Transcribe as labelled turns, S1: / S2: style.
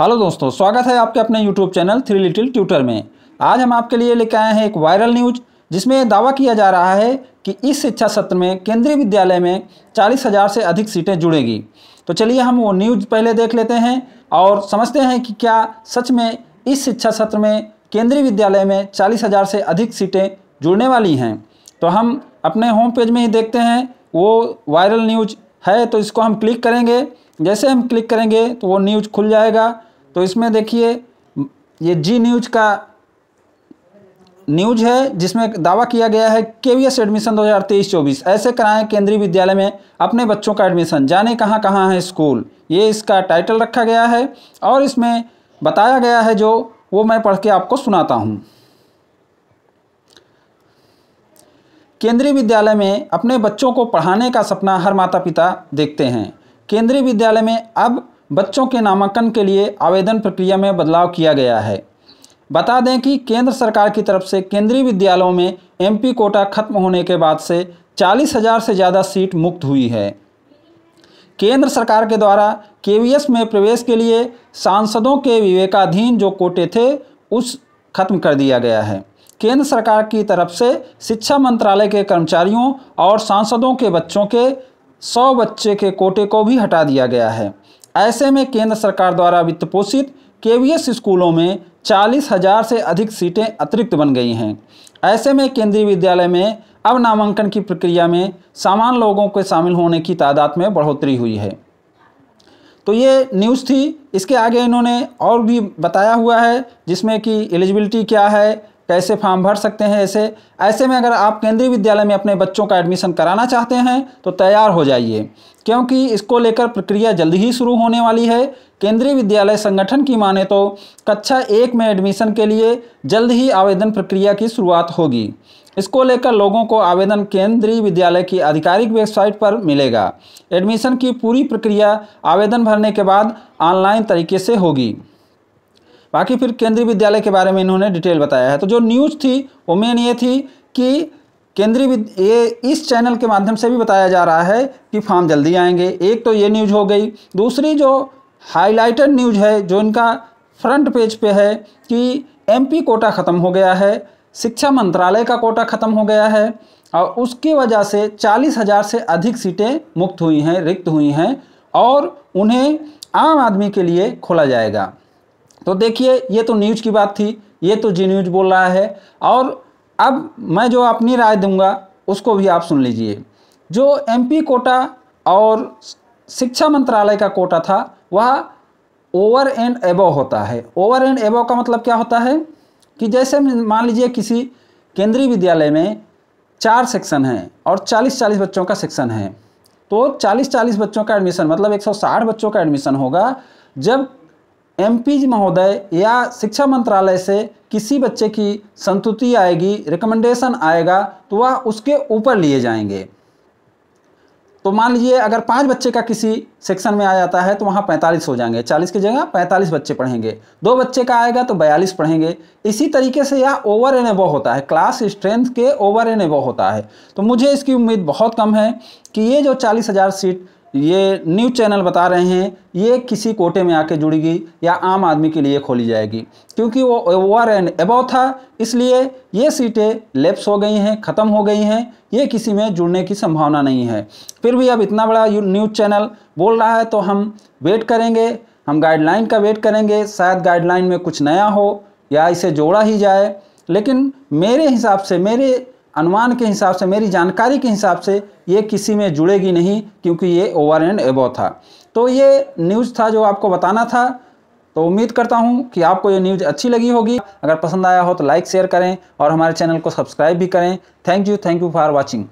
S1: hello दोस्तों स्वागत है आपके अपने YouTube channel three little tutor में आज हम आपके लिए लेके आए हैं एक वायरल न्यूज जिसमें दावा किया जा रहा है कि इस शिक्षा सत्र में केंद्रीय विद्यालय में चालीस हज़ार से अधिक सीटें जुड़ेगी तो चलिए हम वो न्यूज़ पहले देख लेते हैं और समझते हैं कि क्या सच में इस शिक्षा सत्र में केंद्रीय विद्यालय में चालीस हज़ार से अधिक सीटें जुड़ने वाली हैं तो हम अपने होम पेज में ही देखते हैं वो वायरल न्यूज है तो इसको हम क्लिक करेंगे जैसे हम क्लिक करेंगे तो वो न्यूज खुल जाएगा तो इसमें देखिए ये जी न्यूज का न्यूज है जिसमें दावा किया गया है के वी एस एडमिशन 2023-24 ऐसे कराएं केंद्रीय विद्यालय में अपने बच्चों का एडमिशन जाने कहाँ कहाँ है स्कूल ये इसका टाइटल रखा गया है और इसमें बताया गया है जो वो मैं पढ़ के आपको सुनाता हूँ केंद्रीय विद्यालय में अपने बच्चों को पढ़ाने का सपना हर माता पिता देखते हैं केंद्रीय विद्यालय में अब बच्चों के नामांकन के लिए आवेदन प्रक्रिया में बदलाव किया गया है बता दें कि केंद्र सरकार की तरफ से केंद्रीय विद्यालयों में एमपी कोटा खत्म होने के बाद से चालीस हज़ार से ज़्यादा सीट मुक्त हुई है केंद्र सरकार के द्वारा के में प्रवेश के लिए सांसदों के विवेकाधीन जो कोटे थे उस खत्म कर दिया गया है केंद्र सरकार की तरफ से शिक्षा मंत्रालय के कर्मचारियों और सांसदों के बच्चों के सौ बच्चे के कोटे को भी हटा दिया गया है ऐसे में केंद्र सरकार द्वारा वित्त पोषित के स्कूलों में चालीस हजार से अधिक सीटें अतिरिक्त बन गई हैं ऐसे में केंद्रीय विद्यालय में अब नामांकन की प्रक्रिया में सामान्य लोगों के शामिल होने की तादाद में बढ़ोतरी हुई है तो ये न्यूज़ थी इसके आगे इन्होंने और भी बताया हुआ है जिसमें कि एलिजिबिलिटी क्या है कैसे फॉर्म भर सकते हैं ऐसे ऐसे में अगर आप केंद्रीय विद्यालय में अपने बच्चों का एडमिशन कराना चाहते हैं तो तैयार हो जाइए क्योंकि इसको लेकर प्रक्रिया जल्द ही शुरू होने वाली है केंद्रीय विद्यालय संगठन की माने तो कक्षा एक में एडमिशन के लिए जल्द ही आवेदन प्रक्रिया की शुरुआत होगी इसको लेकर लोगों को आवेदन केंद्रीय विद्यालय की आधिकारिक वेबसाइट पर मिलेगा एडमिशन की पूरी प्रक्रिया आवेदन भरने के बाद ऑनलाइन तरीके से होगी बाकी फिर केंद्रीय विद्यालय के बारे में इन्होंने डिटेल बताया है तो जो न्यूज़ थी वो मेन ये थी कि केंद्रीय ये इस चैनल के माध्यम से भी बताया जा रहा है कि फॉर्म जल्दी आएंगे एक तो ये न्यूज हो गई दूसरी जो हाईलाइटेड न्यूज है जो इनका फ्रंट पेज पे है कि एमपी कोटा ख़त्म हो गया है शिक्षा मंत्रालय का कोटा ख़त्म हो गया है और उसकी वजह से चालीस हज़ार से अधिक सीटें मुक्त हुई हैं रिक्त हुई हैं और उन्हें आम आदमी के लिए खोला जाएगा तो देखिए ये तो न्यूज की बात थी ये तो जी न्यूज बोल रहा है और अब मैं जो अपनी राय दूंगा उसको भी आप सुन लीजिए जो एमपी कोटा और शिक्षा मंत्रालय का कोटा था वह ओवर एंड एबो होता है ओवर एंड एबो का मतलब क्या होता है कि जैसे मान लीजिए किसी केंद्रीय विद्यालय में चार सेक्शन हैं और 40-40 बच्चों का सेक्शन है तो 40-40 बच्चों का एडमिशन मतलब 160 बच्चों का एडमिशन होगा जब एम महोदय या शिक्षा मंत्रालय से किसी बच्चे की संतुति आएगी रिकमेंडेशन आएगा तो वह उसके ऊपर लिए जाएंगे तो मान लीजिए अगर पाँच बच्चे का किसी सेक्शन में आ जाता है तो वहाँ पैंतालीस हो जाएंगे चालीस की जगह पैंतालीस बच्चे पढ़ेंगे दो बच्चे का आएगा तो बयालीस पढ़ेंगे इसी तरीके से यह ओवर एन एबो होता है क्लास स्ट्रेंथ के ओवर एन एबो होता है तो मुझे इसकी उम्मीद बहुत कम है कि ये जो चालीस हज़ार सीट ये न्यूज़ चैनल बता रहे हैं ये किसी कोटे में आके जुड़ेगी या आम आदमी के लिए खोली जाएगी क्योंकि वो ओवर एंड एबो था इसलिए ये सीटें लेप्स हो गई हैं ख़त्म हो गई हैं ये किसी में जुड़ने की संभावना नहीं है फिर भी अब इतना बड़ा न्यूज़ चैनल बोल रहा है तो हम वेट करेंगे हम गाइडलाइन का वेट करेंगे शायद गाइडलाइन में कुछ नया हो या इसे जोड़ा ही जाए लेकिन मेरे हिसाब से मेरे अनुमान के हिसाब से मेरी जानकारी के हिसाब से ये किसी में जुड़ेगी नहीं क्योंकि ये ओवर एंड एबो था तो ये न्यूज़ था जो आपको बताना था तो उम्मीद करता हूँ कि आपको ये न्यूज़ अच्छी लगी होगी अगर पसंद आया हो तो लाइक शेयर करें और हमारे चैनल को सब्सक्राइब भी करें thank you thank you for watching